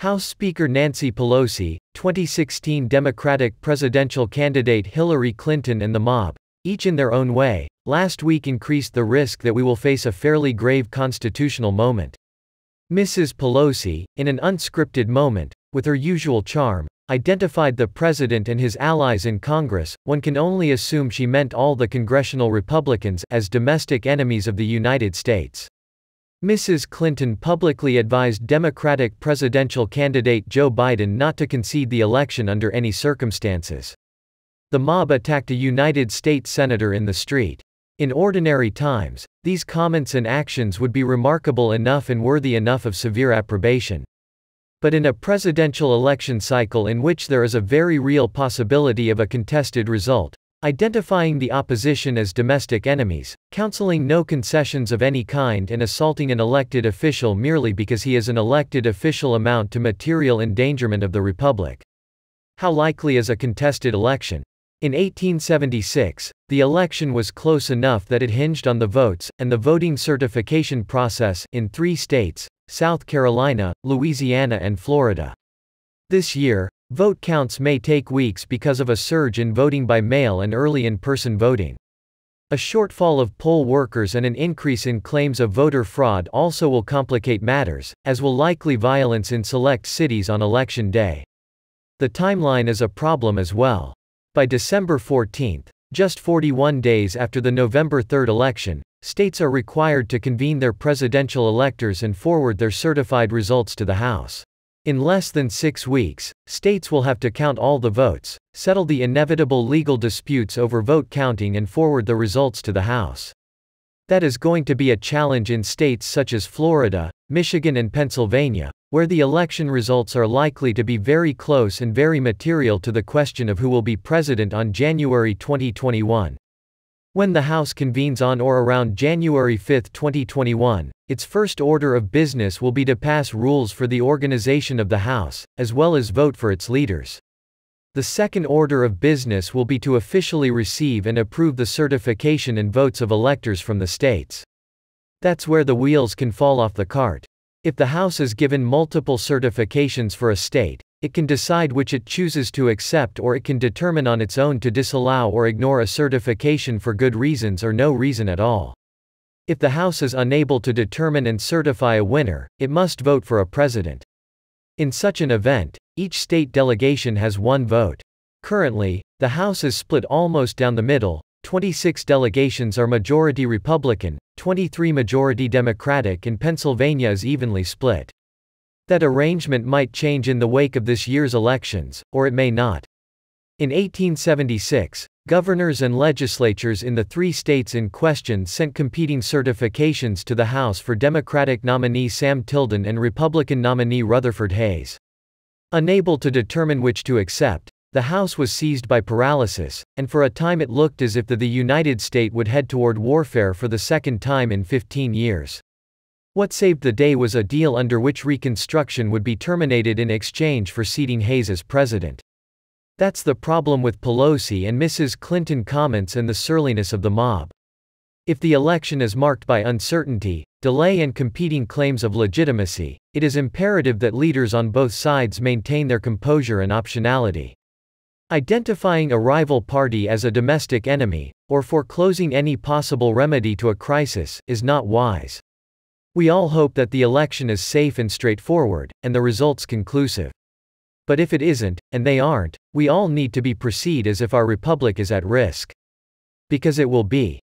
House Speaker Nancy Pelosi, 2016 Democratic presidential candidate Hillary Clinton and the mob, each in their own way, last week increased the risk that we will face a fairly grave constitutional moment. Mrs. Pelosi, in an unscripted moment, with her usual charm, identified the president and his allies in Congress, one can only assume she meant all the congressional Republicans as domestic enemies of the United States. Mrs. Clinton publicly advised Democratic presidential candidate Joe Biden not to concede the election under any circumstances. The mob attacked a United States senator in the street. In ordinary times, these comments and actions would be remarkable enough and worthy enough of severe approbation. But in a presidential election cycle in which there is a very real possibility of a contested result, identifying the opposition as domestic enemies, counseling no concessions of any kind and assaulting an elected official merely because he is an elected official amount to material endangerment of the republic. How likely is a contested election? In 1876, the election was close enough that it hinged on the votes, and the voting certification process, in three states, South Carolina, Louisiana and Florida. This year, Vote counts may take weeks because of a surge in voting by mail and early in-person voting. A shortfall of poll workers and an increase in claims of voter fraud also will complicate matters, as will likely violence in select cities on election day. The timeline is a problem as well. By December 14, just 41 days after the November 3 election, states are required to convene their presidential electors and forward their certified results to the House. In less than six weeks, states will have to count all the votes, settle the inevitable legal disputes over vote counting and forward the results to the House. That is going to be a challenge in states such as Florida, Michigan and Pennsylvania, where the election results are likely to be very close and very material to the question of who will be president on January 2021. When the House convenes on or around January 5, 2021, its first order of business will be to pass rules for the organization of the House, as well as vote for its leaders. The second order of business will be to officially receive and approve the certification and votes of electors from the states. That's where the wheels can fall off the cart. If the House is given multiple certifications for a state, it can decide which it chooses to accept or it can determine on its own to disallow or ignore a certification for good reasons or no reason at all. If the House is unable to determine and certify a winner, it must vote for a president. In such an event, each state delegation has one vote. Currently, the House is split almost down the middle 26 delegations are majority Republican, 23 majority Democratic, and Pennsylvania is evenly split. That arrangement might change in the wake of this year's elections, or it may not. In 1876, governors and legislatures in the three states in question sent competing certifications to the House for Democratic nominee Sam Tilden and Republican nominee Rutherford Hayes. Unable to determine which to accept, the House was seized by paralysis, and for a time it looked as if the, the United States would head toward warfare for the second time in 15 years. What saved the day was a deal under which Reconstruction would be terminated in exchange for seating Hayes as president. That's the problem with Pelosi and Mrs. Clinton comments and the surliness of the mob. If the election is marked by uncertainty, delay and competing claims of legitimacy, it is imperative that leaders on both sides maintain their composure and optionality. Identifying a rival party as a domestic enemy, or foreclosing any possible remedy to a crisis, is not wise. We all hope that the election is safe and straightforward, and the results conclusive. But if it isn't, and they aren't, we all need to be proceed as if our republic is at risk. Because it will be.